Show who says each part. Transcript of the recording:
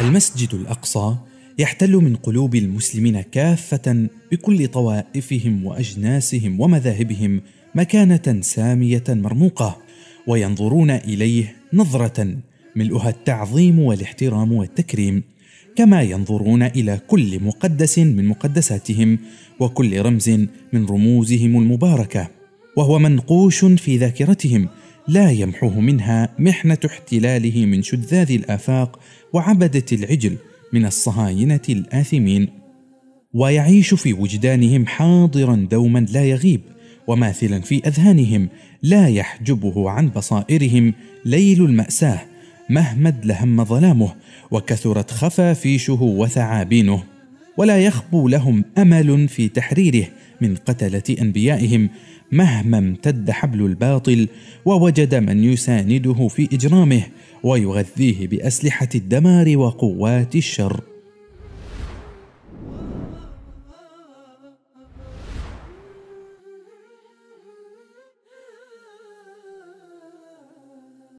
Speaker 1: المسجد الاقصى يحتل من قلوب المسلمين كافه بكل طوائفهم واجناسهم ومذاهبهم مكانه ساميه مرموقه وينظرون اليه نظره ملؤها التعظيم والاحترام والتكريم كما ينظرون الى كل مقدس من مقدساتهم وكل رمز من رموزهم المباركه وهو منقوش في ذاكرتهم لا يمحوه منها محنة احتلاله من شذاذ الآفاق وعبدة العجل من الصهاينة الآثمين ويعيش في وجدانهم حاضرا دوما لا يغيب وماثلا في أذهانهم لا يحجبه عن بصائرهم ليل المأساة مهما لهم ظلامه وكثرت خفافيشه وثعابينه ولا يخبو لهم امل في تحريره من قتله انبيائهم مهما امتد حبل الباطل ووجد من يسانده في اجرامه ويغذيه باسلحه الدمار وقوات الشر